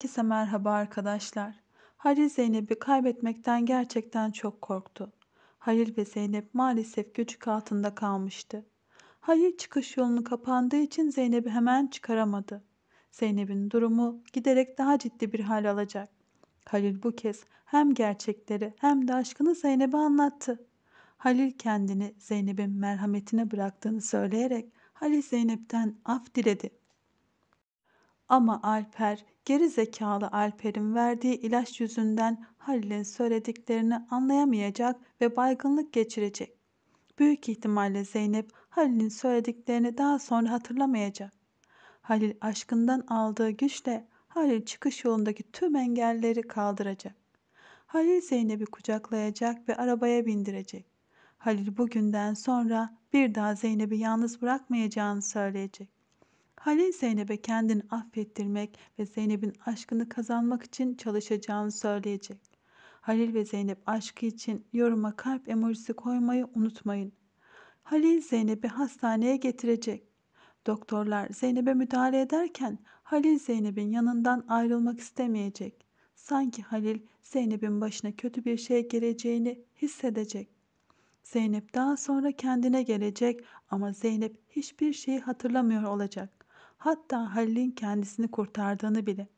Herkese merhaba arkadaşlar. Halil Zeynep'i kaybetmekten gerçekten çok korktu. Halil ve Zeynep maalesef göçük altında kalmıştı. Halil çıkış yolunu kapandığı için Zeynep'i hemen çıkaramadı. Zeynep'in durumu giderek daha ciddi bir hal alacak. Halil bu kez hem gerçekleri hem de aşkını Zeynep'e anlattı. Halil kendini Zeynep'in merhametine bıraktığını söyleyerek Halil Zeynep'ten af diledi. Ama Alper, geri zekalı Alper'in verdiği ilaç yüzünden Halil'in söylediklerini anlayamayacak ve baygınlık geçirecek. Büyük ihtimalle Zeynep Halil'in söylediklerini daha sonra hatırlamayacak. Halil aşkından aldığı güçle Halil çıkış yolundaki tüm engelleri kaldıracak. Halil Zeynep'i kucaklayacak ve arabaya bindirecek. Halil bugünden sonra bir daha Zeynep'i yalnız bırakmayacağını söyleyecek. Halil Zeynep'e kendini affettirmek ve Zeynep'in aşkını kazanmak için çalışacağını söyleyecek. Halil ve Zeynep aşkı için yoruma kalp emojisi koymayı unutmayın. Halil Zeynep'i hastaneye getirecek. Doktorlar Zeynep'e müdahale ederken Halil Zeynep'in yanından ayrılmak istemeyecek. Sanki Halil Zeynep'in başına kötü bir şey geleceğini hissedecek. Zeynep daha sonra kendine gelecek ama Zeynep hiçbir şeyi hatırlamıyor olacak hatta Halil'in kendisini kurtardığını bile.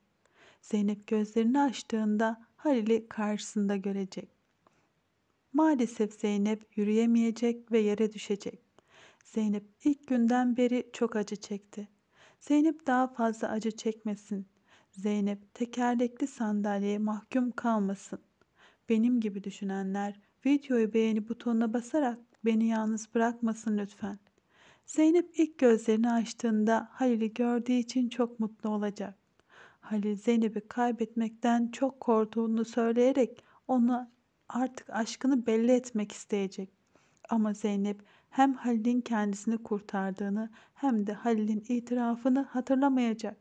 Zeynep gözlerini açtığında Halil'i karşısında görecek. Maalesef Zeynep yürüyemeyecek ve yere düşecek. Zeynep ilk günden beri çok acı çekti. Zeynep daha fazla acı çekmesin. Zeynep tekerlekli sandalyeye mahkum kalmasın. Benim gibi düşünenler videoyu beğeni butonuna basarak beni yalnız bırakmasın lütfen. Zeynep ilk gözlerini açtığında Halil'i gördüğü için çok mutlu olacak. Halil Zeynep'i kaybetmekten çok korktuğunu söyleyerek ona artık aşkını belli etmek isteyecek. Ama Zeynep hem Halil'in kendisini kurtardığını hem de Halil'in itirafını hatırlamayacak.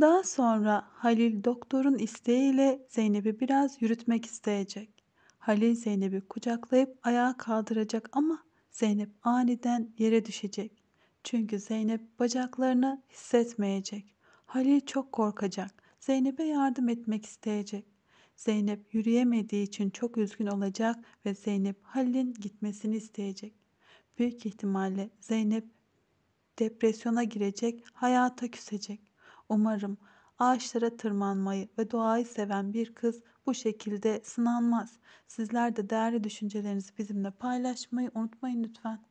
Daha sonra Halil doktorun isteğiyle Zeynep'i biraz yürütmek isteyecek. Halil Zeynep'i kucaklayıp ayağa kaldıracak ama Zeynep aniden yere düşecek. Çünkü Zeynep bacaklarını hissetmeyecek. Halil çok korkacak. Zeynep'e yardım etmek isteyecek. Zeynep yürüyemediği için çok üzgün olacak ve Zeynep Halil'in gitmesini isteyecek. Büyük ihtimalle Zeynep depresyona girecek, hayata küsecek. Umarım ağaçlara tırmanmayı ve doğayı seven bir kız bu şekilde sınanmaz. Sizler de değerli düşüncelerinizi bizimle paylaşmayı unutmayın lütfen.